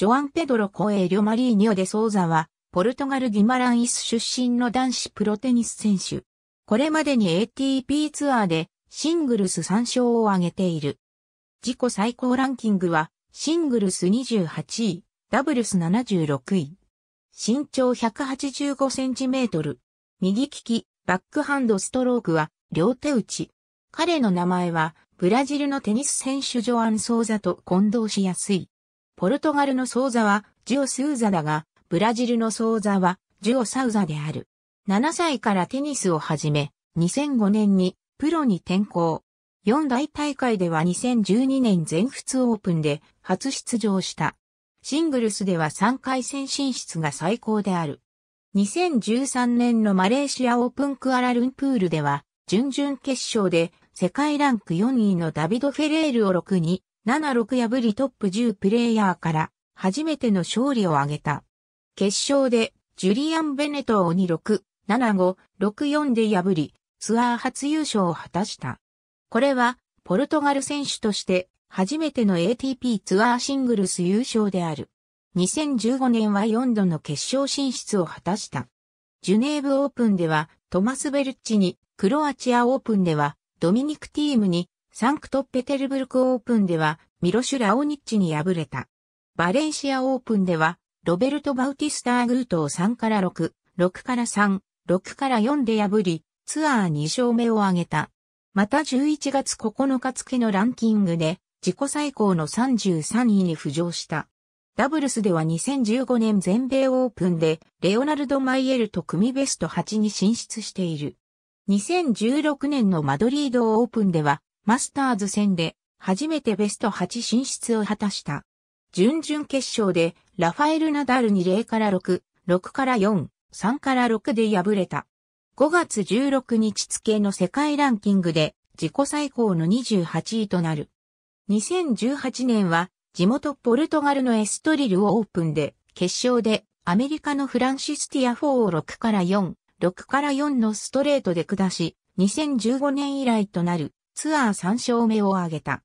ジョアン・ペドロ・コエリョ・マリーニオ・デ・ソーザは、ポルトガル・ギマランイス出身の男子プロテニス選手。これまでに ATP ツアーでシングルス3勝を挙げている。自己最高ランキングは、シングルス28位、ダブルス76位。身長185センチメートル。右利き、バックハンドストロークは、両手打ち。彼の名前は、ブラジルのテニス選手ジョアン・ソーザと混同しやすい。ポルトガルのソ座ザはジオスーザだが、ブラジルのソ座ザはジオサウザである。7歳からテニスを始め、2005年にプロに転向。四大大会では2012年全仏オープンで初出場した。シングルスでは3回戦進出が最高である。2013年のマレーシアオープンクアラルンプールでは、準々決勝で世界ランク4位のダビド・フェレールを6に7-6破りトップ10プレイヤーから初めての勝利を挙げた。決勝でジュリアン・ベネトーに6、7-5、6-4で破り、ツアー初優勝を果たした。これは、ポルトガル選手として、初めての ATP ツアーシングルス優勝である。2015年は4度の決勝進出を果たした。ジュネーブオープンではトマス・ベルッチに、クロアチアオープンではドミニク・ティームにサンクトペテルブルクオープンではミロシュ・ラオニッチに敗れた。バレンシアオープンではロベルト・バウティスター・グートを3から6、6から3、6から4で破り、ツアー2勝目を挙げた。また11月9日付のランキングで自己最高の33位に浮上した。ダブルスでは2015年全米オープンでレオナルド・マイエルと組ベスト8に進出している。2016年のマドリードオープンではマスターズ戦で初めてベスト8進出を果たした。準々決勝でラファエル・ナダルに0から6、6から4、3から6で敗れた。5月16日付の世界ランキングで自己最高の28位となる。2018年は地元ポルトガルのエストリルをオープンで決勝でアメリカのフランシスティア4を6から4、6から4のストレートで下し、2015年以来となるツアー3勝目を挙げた。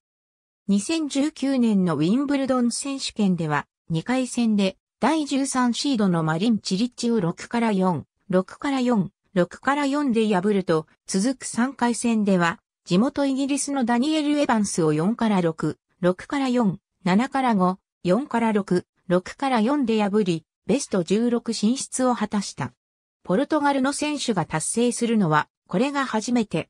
2019年のウィンブルドン選手権では、2回戦で第13シードのマリン・チリッチを6から4、6から4、6から4で破ると、続く3回戦では、地元イギリスのダニエル・エヴァンスを4から6、6から4、7から5、4から6、6から4で破り、ベスト16進出を果たした。ポルトガルの選手が達成するのは、これが初めて。